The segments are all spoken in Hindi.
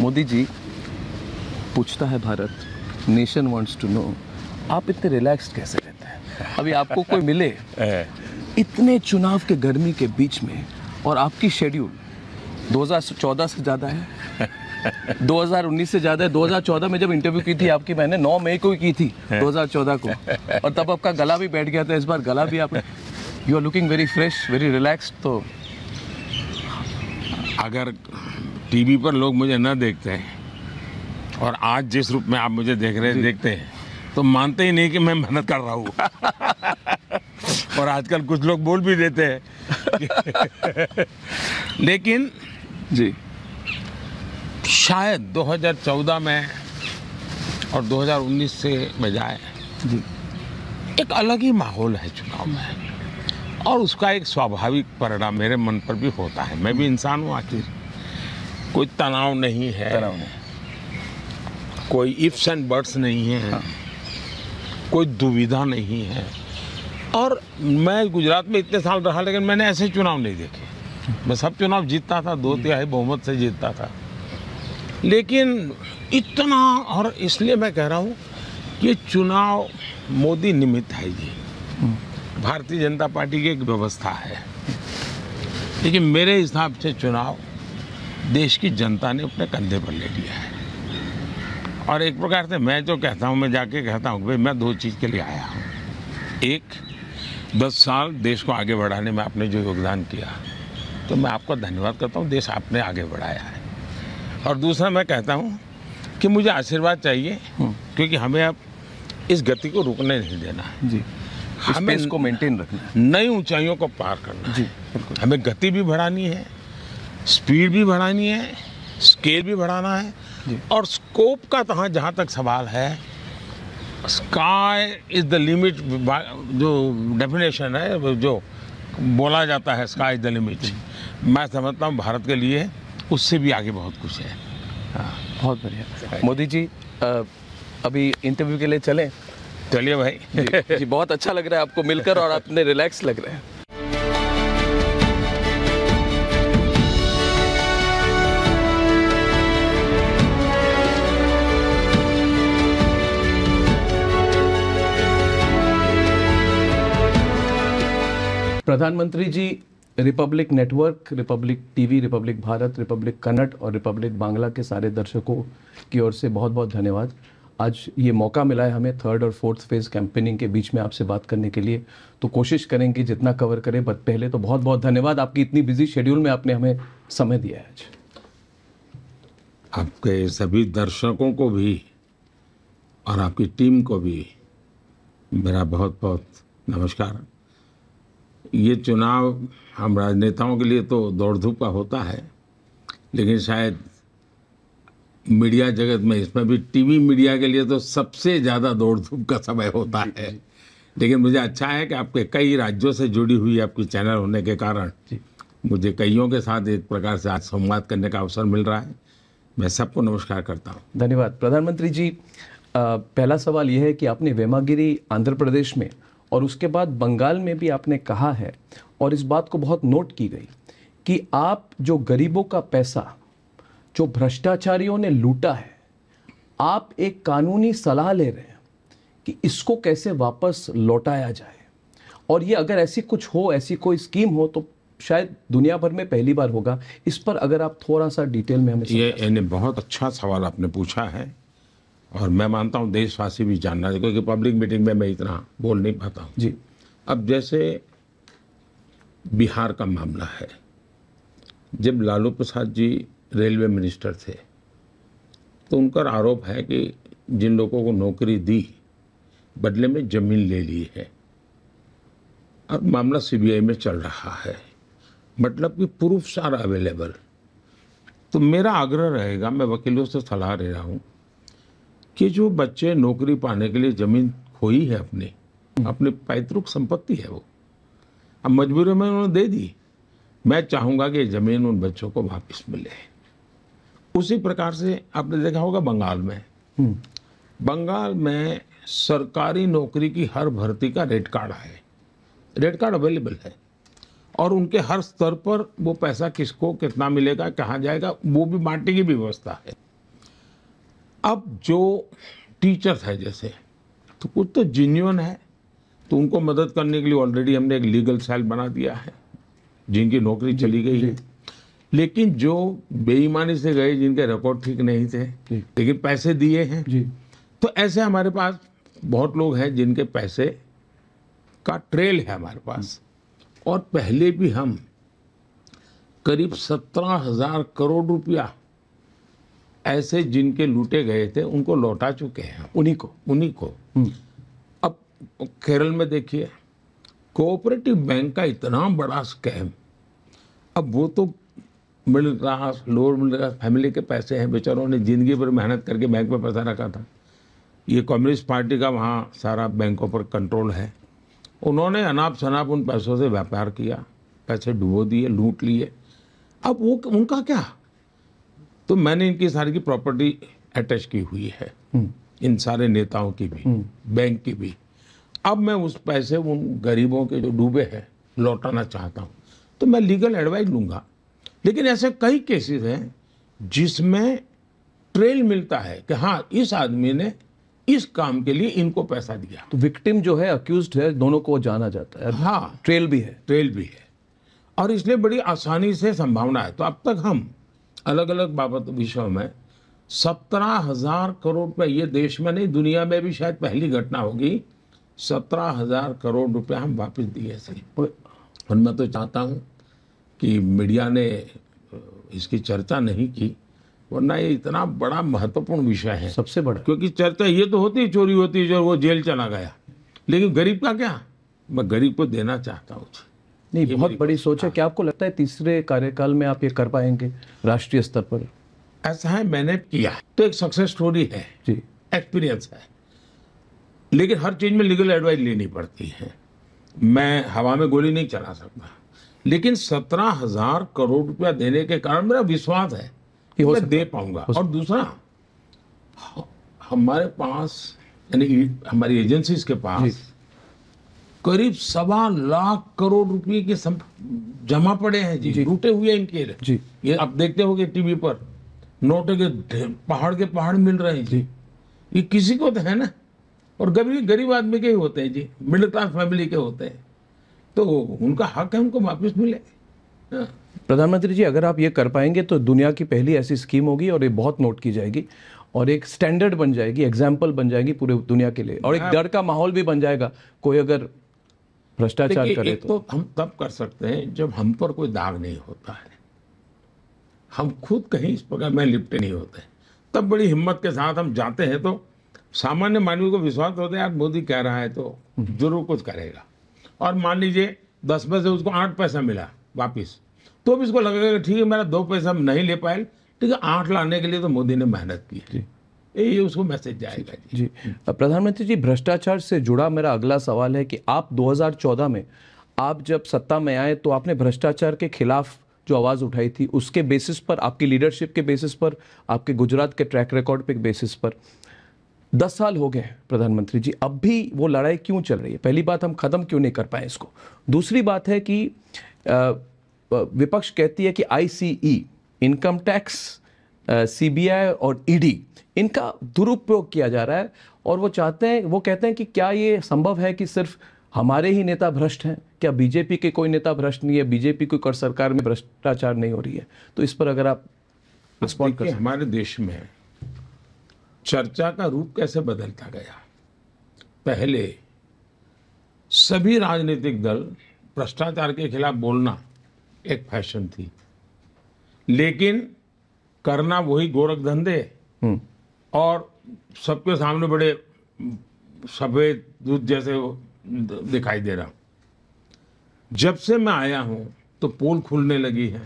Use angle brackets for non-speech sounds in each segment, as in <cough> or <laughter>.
मोदी जी पूछता है Bharat nation wants to know आप इतने रिलैक्स्ड कैसे रहते हैं अभी आपको कोई मिले <laughs> इतने चुनाव के गर्मी के बीच में और आपकी शेड्यूल 2014 से ज़्यादा है 2019 <laughs> से ज़्यादा है 2014 में जब इंटरव्यू की थी आपकी मैंने 9 मई को ही की थी 2014 <laughs> को और तब आपका गला भी बैठ गया था इस बार गला भी आपने you are looking very fresh very relax तो अगर टीवी पर लोग मुझे न देखते हैं और आज जिस रूप में आप मुझे देख रहे हैं देखते हैं तो मानते ही नहीं कि मैं मेहनत कर रहा हूँ <laughs> और आजकल कुछ लोग बोल भी देते हैं <laughs> लेकिन जी शायद 2014 में और 2019 से बजाय एक अलग ही माहौल है चुनाव में और उसका एक स्वाभाविक परिणाम मेरे मन पर भी होता है मैं भी इंसान हूँ आखिर कोई तनाव नहीं है तनाव नहीं कोई इफ्स एंड बर्ड्स नहीं है हाँ। कोई दुविधा नहीं है और मैं गुजरात में इतने साल रहा लेकिन मैंने ऐसे चुनाव नहीं देखे मैं सब चुनाव जीतता था दो हम्म। तिहाई बहुमत से जीतता था लेकिन इतना और इसलिए मैं कह रहा हूँ कि चुनाव मोदी निमित्त है जी हम्म। भारतीय जनता पार्टी की एक व्यवस्था है लेकिन मेरे हिसाब से चुनाव देश की जनता ने अपने कंधे पर ले लिया है और एक प्रकार से मैं जो कहता हूँ मैं जाके कहता हूँ भाई मैं दो चीज़ के लिए आया हूँ एक दस साल देश को आगे बढ़ाने में आपने जो योगदान किया तो मैं आपका धन्यवाद करता हूँ देश आपने आगे बढ़ाया है और दूसरा मैं कहता हूँ कि मुझे आशीर्वाद चाहिए हम्म। क्योंकि हमें अब इस गति को रुकने नहीं देना है जी हमें इसको मेंटेन रखना नई ऊंचाइयों को पार करना जी हमें गति भी बढ़ानी है स्पीड भी बढ़ानी है स्केल भी बढ़ाना है और स्कोप का तहाँ तो जहाँ तक सवाल है स्काई इज़ द लिमिट जो डेफिनेशन है जो बोला जाता है स्काई इज़ द लिमिट मैं समझता हूँ भारत के लिए उससे भी आगे बहुत कुछ है हाँ बहुत बढ़िया मोदी जी अभी इंटरव्यू के लिए चलें चलिए भाई जी, जी बहुत अच्छा लग रहा है आपको मिलकर और अपने रिलैक्स लग रहे हैं प्रधानमंत्री ji Republic network Republic TV Republic Bharat Republic Kannada और रिपब्लिक बांग्ला के सारे दर्शकों की ओर से बहुत बहुत धन्यवाद आज ये मौका मिला है हमें थर्ड और फोर्थ फेज कैंपेनिंग के बीच में आपसे बात करने के लिए तो कोशिश करेंगे जितना कवर करें बट पहले तो बहुत बहुत धन्यवाद आपकी इतनी बिजी शेड्यूल में आपने हमें समय दिया है आज आपके सभी दर्शकों को भी और आपकी टीम को भी मेरा बहुत बहुत नमस्कार ये चुनाव हम राजनेताओं के लिए तो दौड़ धूप का होता है लेकिन शायद मीडिया जगत में इसमें भी टीवी मीडिया के लिए तो सबसे ज़्यादा दौड़ धूप का समय होता है लेकिन मुझे अच्छा है कि आपके कई राज्यों से जुड़ी हुई आपकी चैनल होने के कारण मुझे कईयों के साथ एक प्रकार से आज संवाद करने का अवसर मिल रहा है मैं सबको नमस्कार करता हूँ धन्यवाद प्रधानमंत्री जी पहला सवाल यह है कि आपने वेमागिरी आंध्र प्रदेश में और उसके बाद बंगाल में भी आपने कहा है और इस बात को बहुत नोट की गई कि आप जो गरीबों का पैसा जो भ्रष्टाचारियों ने लूटा है आप एक कानूनी सलाह ले रहे हैं कि इसको कैसे वापस लौटाया जाए और ये अगर ऐसी कुछ हो ऐसी कोई स्कीम हो तो शायद दुनिया भर में पहली बार होगा इस पर अगर आप थोड़ा सा डिटेल में हमें ये बहुत अच्छा सवाल आपने पूछा है और मैं मानता हूँ देशवासी भी जानना चाहिए क्योंकि पब्लिक मीटिंग में मैं इतना बोल नहीं पाता हूँ जी अब जैसे बिहार का मामला है जब लालू प्रसाद जी रेलवे मिनिस्टर थे तो उनका आरोप है कि जिन लोगों को नौकरी दी बदले में ज़मीन ले ली है अब मामला सीबीआई में चल रहा है मतलब कि प्रूफ्स आर अवेलेबल तो मेरा आग्रह रहेगा मैं वकीलों से सलाह ले रहा हूँ कि जो बच्चे नौकरी पाने के लिए ज़मीन खोई है अपने अपने पैतृक संपत्ति है वो अब मजबूरी में उन्होंने दे दी मैं चाहूँगा कि ज़मीन उन बच्चों को वापस मिले उसी प्रकार से आपने देखा होगा बंगाल में हम्म। बंगाल में सरकारी नौकरी की हर भर्ती का रेड कार्ड है रेड कार्ड अवेलेबल है और उनके हर स्तर पर वो पैसा किसको कितना मिलेगा कहाँ जाएगा वो भी बांटने की व्यवस्था है अब जो टीचर्स है जैसे तो कुछ तो जिन्यून है तो उनको मदद करने के लिए ऑलरेडी हमने एक लीगल सेल बना दिया है जिनकी नौकरी चली गई है लेकिन जो बेईमानी से गए जिनके रिकॉर्ड ठीक नहीं थे लेकिन पैसे दिए हैं तो ऐसे हमारे पास बहुत लोग हैं जिनके पैसे का ट्रेल है हमारे पास और पहले भी हम करीब सत्रह हजार करोड़ रुपया ऐसे जिनके लूटे गए थे उनको लौटा चुके हैं उन्हीं को उन्हीं को हम्म। अब केरल में देखिए कोऑपरेटिव बैंक का इतना बड़ा स्कैम अब वो तो middle class lower middle class family के पैसे हैं बेचारों ने ज़िंदगी भर मेहनत करके बैंक में पैसा रखा था ये कम्युनिस्ट पार्टी का वहाँ सारा बैंकों पर कंट्रोल है उन्होंने अनाप शनाप उन पैसों से व्यापार किया पैसे डुबो दिए लूट लिए अब वो उनका क्या तो मैंने इनकी सारी की प्रॉपर्टी अटैच की हुई है हम्म। इन सारे नेताओं की भी हम्म। बैंक की भी अब मैं उस पैसे उन गरीबों के जो डूबे हैं लौटाना चाहता हूं तो मैं लीगल एडवाइस लूंगा लेकिन ऐसे कई केसेस हैं जिसमें ट्रेल मिलता है कि हाँ इस आदमी ने इस काम के लिए इनको पैसा दिया तो विक्टिम जो है अक्यूज है दोनों को जाना जाता है हाँ ट्रेल भी है ट्रेल भी है और इसलिए बड़ी आसानी से संभावना है तो अब तक हम अलग अलग बाबत विषयों में सत्रह हजार करोड़ रुपया ये देश में नहीं दुनिया में भी शायद पहली घटना होगी सत्रह हजार करोड़ रुपया हम वापस दिए थे और मैं तो चाहता हूँ कि मीडिया ने इसकी चर्चा नहीं की वरना ये इतना बड़ा महत्वपूर्ण विषय है सबसे बड़ा क्योंकि चर्चा ये तो होती है चोरी होती है जो वो जेल चला गया लेकिन गरीब का क्या मैं गरीब को देना चाहता हूँ नहीं बहुत बड़ी सोच है हाँ। क्या आपको लगता है तीसरे कार्यकाल में आप ये कर पाएंगे राष्ट्रीय स्तर पर ऐसा है मैंने किया तो एक सक्सेस स्टोरी है जी एक्सपीरियंस है लेकिन हर चीज़ में लीगल एडवाइस लेनी पड़ती है मैं हवा में गोली नहीं चला सकता लेकिन सत्रह हजार करोड़ रुपया देने के कारण मेरा विश्वास है कि मैं दे पाऊंगा और दूसरा हमारे पास यानी हमारी एजेंसीज के पास करीब सवा लाख करोड़ रुपए के जमा पड़े हैं जी, टूटे लूटे हुए इनके जी ये आप देखते होंगे टीवी पर नोट के पहाड़ के पहाड़ मिल रहे हैं जी ये किसी को तो है ना और गरीब गरीब आदमी के ही होते हैं जी मिडिल क्लास फैमिली के होते हैं तो उनका हक है उनको वापस मिले हाँ। प्रधानमंत्री जी अगर आप ये कर पाएंगे तो दुनिया की पहली ऐसी स्कीम होगी और ये बहुत नोट की जाएगी और एक स्टैंडर्ड बन जाएगी एग्जाम्पल बन जाएगी पूरे दुनिया के लिए और एक हाँ। डर का माहौल भी बन जाएगा कोई अगर भ्रष्टाचार करे एक तो।, तो हम तब कर सकते हैं जब हम पर कोई दाग नहीं होता है हम खुद कहीं इस प्रकार में लिपटे नहीं होते तब बड़ी हिम्मत के साथ हम जाते हैं तो सामान्य मानवी को विश्वास होता है यार मोदी कह रहा है तो हम्म। जरूर कुछ करेगा और मान लीजिए दस बजे से उसको आठ पैसा मिला वापिस तो भी इसको लगेगा ठीक है मेरा दो पैसा हम नहीं ले पाए ठीक है आठ लाने के लिए तो मोदी ने मेहनत की ये उसको मैसेज जाएगा जी, जी। प्रधानमंत्री जी भ्रष्टाचार से जुड़ा मेरा अगला सवाल है कि आप 2014 में आप जब सत्ता में आए तो आपने भ्रष्टाचार के खिलाफ जो आवाज़ उठाई थी उसके बेसिस पर आपकी लीडरशिप के बेसिस पर आपके गुजरात के ट्रैक रिकॉर्ड पे बेसिस पर दस साल हो गए प्रधानमंत्री जी अब भी वो लड़ाई क्यों चल रही है पहली बात हम ख़त्म क्यों नहीं कर पाए इसको दूसरी बात है कि विपक्ष कहती है कि आईसीई इनकम टैक्स सीबीआई और ईडी e इनका दुरुपयोग किया जा रहा है और वो चाहते हैं वो कहते हैं कि क्या ये संभव है कि सिर्फ हमारे ही नेता भ्रष्ट हैं क्या बीजेपी के कोई नेता भ्रष्ट नहीं है बीजेपी की कर सरकार में भ्रष्टाचार नहीं हो रही है तो इस पर अगर आप रिस्पॉन्ड कर हमारे देश में चर्चा का रूप कैसे बदलता गया पहले सभी राजनीतिक दल भ्रष्टाचार के खिलाफ बोलना एक फैशन थी लेकिन करना वही गोरख धंधे हम्म। और सबके सामने बड़े सफ़ेद दूध जैसे दिखाई दे रहा जब से मैं आया हूँ तो पोल खुलने लगी है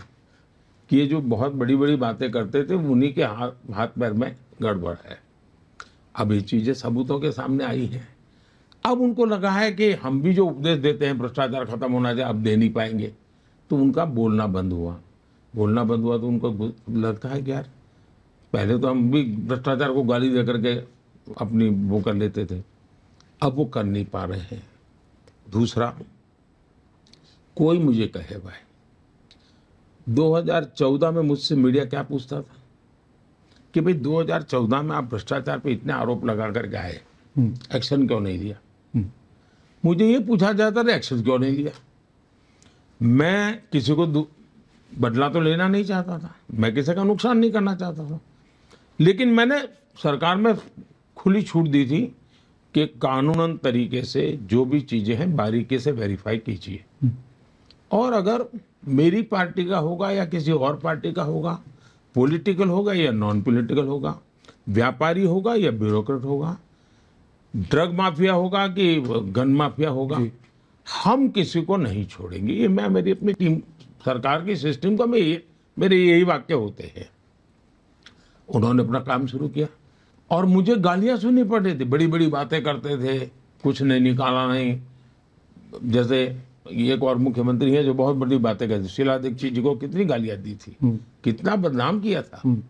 कि ये जो बहुत बड़ी बड़ी बातें करते थे उन्हीं के हाथ हाथ पैर में गड़बड़ है अब ये चीज़ें सबूतों के सामने आई हैं अब उनको लगा है कि हम भी जो उपदेश देते हैं भ्रष्टाचार खत्म होना चाहिए अब दे नहीं पाएंगे तो उनका बोलना बंद हुआ बोलना बंद हुआ तो उनको लगता है कि यार पहले तो हम भी भ्रष्टाचार को गाली दे करके अपनी वो कर लेते थे अब वो कर नहीं पा रहे हैं दूसरा कोई मुझे कहे भाई 2014 में मुझसे मीडिया क्या पूछता था कि भाई 2014 में आप भ्रष्टाचार पे इतने आरोप लगा करके आए हम्म। एक्शन क्यों नहीं लिया हम्म। मुझे ये पूछा जाता था एक्शन क्यों नहीं लिया मैं किसी को बदला तो लेना नहीं चाहता था मैं किसी का नुकसान नहीं करना चाहता था लेकिन मैंने सरकार में खुली छूट दी थी कि कानूनन तरीके से जो भी चीज़ें हैं बारीकी से वेरीफाई कीजिए और अगर मेरी पार्टी का होगा या किसी और पार्टी का होगा पॉलिटिकल होगा या नॉन पॉलिटिकल होगा व्यापारी होगा या ब्यूरोक्रेट होगा ड्रग माफिया होगा कि गन माफिया होगा हम किसी को नहीं छोड़ेंगे ये मैं मेरी अपनी टीम सरकार की सिस्टम का भी मेरे यही वाक्य होते हैं उन्होंने अपना काम शुरू किया और मुझे गालियां सुननी पड़ रही थी बड़ी बड़ी बातें करते थे कुछ नहीं निकाला नहीं जैसे एक और मुख्यमंत्री है जो बहुत बड़ी बातें करते शीला दीक्षित जी को कितनी गालियां दी थी हम्म। कितना बदनाम किया था हम्म।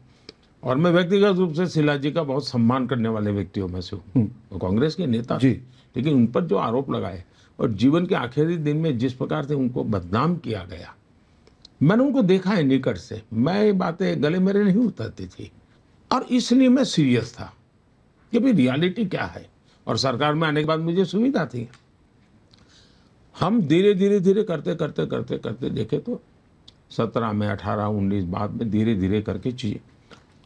और मैं व्यक्तिगत रूप से शिला जी का बहुत सम्मान करने वाले व्यक्तियों में से हूँ हम्म। कांग्रेस के नेता जी लेकिन उन पर जो आरोप लगाए और जीवन के आखिरी दिन में जिस प्रकार से उनको बदनाम किया गया मैंने उनको देखा है निकट से मैं ये बातें गले मेरे नहीं उतरती थी और इसलिए मैं सीरियस था कि भाई रियलिटी क्या है और सरकार में आने के बाद मुझे सुविधा थी हम धीरे धीरे धीरे करते करते करते करते देखे तो सत्रह में अठारह उन्नीस बाद में धीरे धीरे करके चाहिए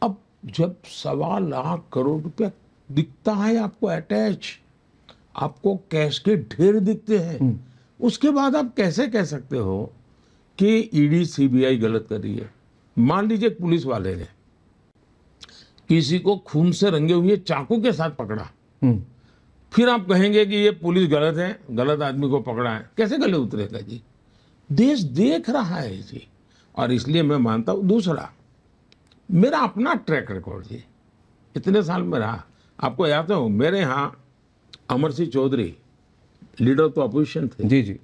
अब जब सवा लाख करोड़ रुपया दिखता है आपको अटैच आपको कैश के ढेर दिखते हैं हम्म। उसके बाद आप कैसे कह सकते हो कि ईडी e सीबीआई गलत कर रही है मान लीजिए पुलिस वाले ने किसी को खून से रंगे हुए चाकू के साथ पकड़ा हम्म। फिर आप कहेंगे कि ये पुलिस गलत है गलत आदमी को पकड़ा है कैसे गले उतरेगा जी देश देख रहा है जी और इसलिए मैं मानता हूं दूसरा मेरा अपना ट्रैक रिकॉर्ड जी इतने साल में रहा आपको याद हो मेरे यहाँ अमर सिंह चौधरी लीडर तो अपोजिशन थे जी जी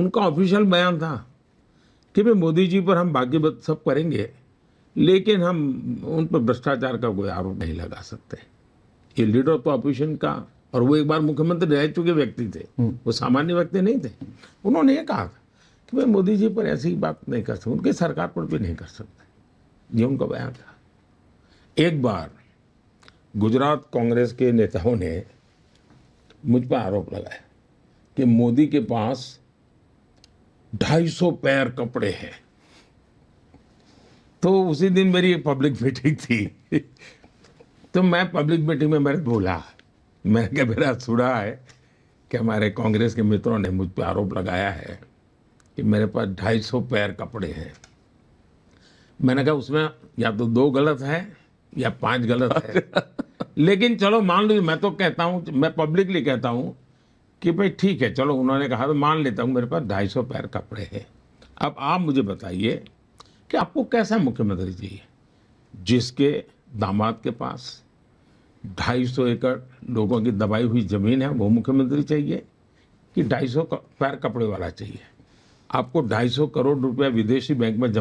उनका ऑफिशियल बयान था कि भाई मोदी जी पर हम बाकी सब करेंगे लेकिन हम उन पर भ्रष्टाचार का कोई आरोप नहीं लगा सकते ये लीडर ऑफ अपोजिशन का और वो एक बार मुख्यमंत्री रह चुके व्यक्ति थे हम्म। वो सामान्य व्यक्ति नहीं थे उन्होंने ये कहा था कि भाई मोदी जी पर ऐसी बात नहीं कर सकते उनकी सरकार पर भी नहीं कर सकते ये उनका बयान था एक बार गुजरात कांग्रेस के नेताओं ने मुझ पर आरोप लगाया कि मोदी के पास ढाई सौ पैर कपड़े हैं तो उसी दिन मेरी पब्लिक मीटिंग थी <laughs> तो मैं पब्लिक मीटिंग में मैंने बोला मैंने क्या मेरा सुना है कि हमारे कांग्रेस के मित्रों ने मुझ पर आरोप लगाया है कि मेरे पास ढाई सौ पैर कपड़े हैं मैंने कहा उसमें या तो दो गलत है या पांच गलत है <laughs> लेकिन चलो मान लो मैं तो कहता हूँ मैं पब्लिकली कहता हूँ कि भाई ठीक है चलो उन्होंने कहा तो मान लेता हूँ मेरे पास ढाई सौ पैर कपड़े हैं अब आप मुझे बताइए कि आपको कैसा मुख्यमंत्री चाहिए जिसके दामाद के पास ढाई सौ एकड़ लोगों की दबाई हुई ज़मीन है वो मुख्यमंत्री चाहिए कि ढाई सौ पैर कपड़े वाला चाहिए आपको ढाई सौ करोड़ रुपया विदेशी बैंक में जमा